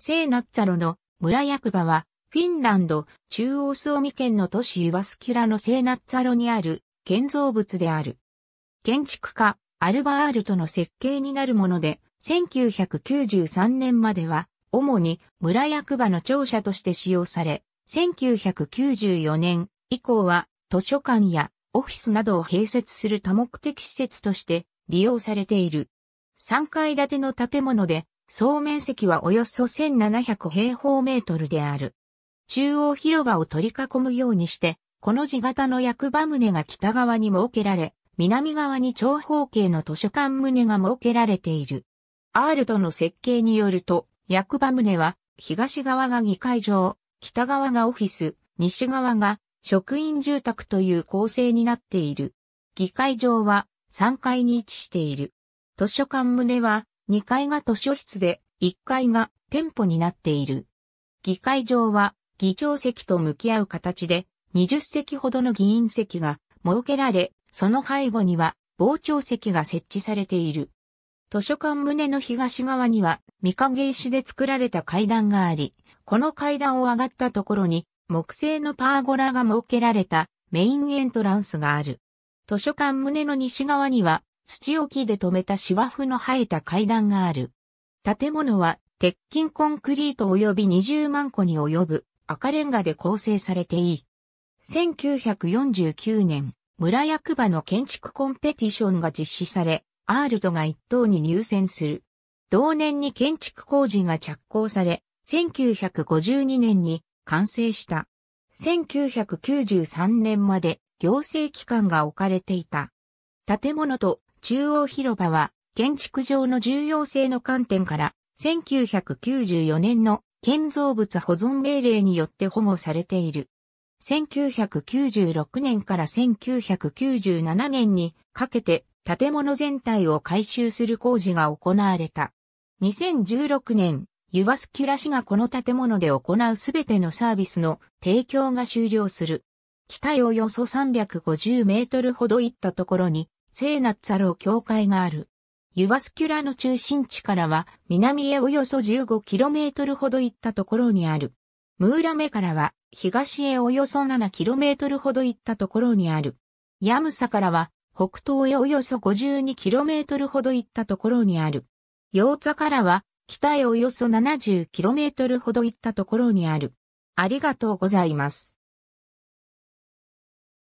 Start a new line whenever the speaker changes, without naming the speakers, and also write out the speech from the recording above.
聖ナッツァロの村役場は、フィンランド中央スオミ県の都市イワスキラの聖ナッツァロにある建造物である。建築家、アルバールトの設計になるもので、1993年までは、主に村役場の庁舎として使用され、1994年以降は図書館やオフィスなどを併設する多目的施設として利用されている。3階建ての建物で総面積はおよそ1700平方メートルである。中央広場を取り囲むようにして、この字型の役場棟が北側に設けられ、南側に長方形の図書館棟が設けられている。アールの設計によると、役場棟は、東側が議会場、北側がオフィス、西側が職員住宅という構成になっている。議会場は3階に位置している。図書館棟は2階が図書室で、1階が店舗になっている。議会場は議長席と向き合う形で、20席ほどの議員席が設けられ、その背後には傍聴席が設置されている。図書館棟の東側には御影石で作られた階段があり、この階段を上がったところに木製のパーゴラが設けられたメインエントランスがある。図書館棟の西側には土置きで止めた芝生の生えた階段がある。建物は鉄筋コンクリート及び20万個に及ぶ赤レンガで構成されていい。1949年、村役場の建築コンペティションが実施され、アールトが一等に入選する。同年に建築工事が着工され、1952年に完成した。1993年まで行政機関が置かれていた。建物と中央広場は、建築上の重要性の観点から、1994年の建造物保存命令によって保護されている。1996年から1997年にかけて建物全体を改修する工事が行われた。2016年、ユバスキュラ市がこの建物で行うすべてのサービスの提供が終了する。北へおよそ350メートルほど行ったところに聖ナッツァロー教会がある。ユバスキュラの中心地からは南へおよそ 15km ほど行ったところにある。ムーラメからは東へおよそ 7km ほど行ったところにある。ヤムサからは北東へおよそ 52km ほど行ったところにある。ヨーツァからは北へおよそ 70km ほど行ったところにある。ありがとうございます。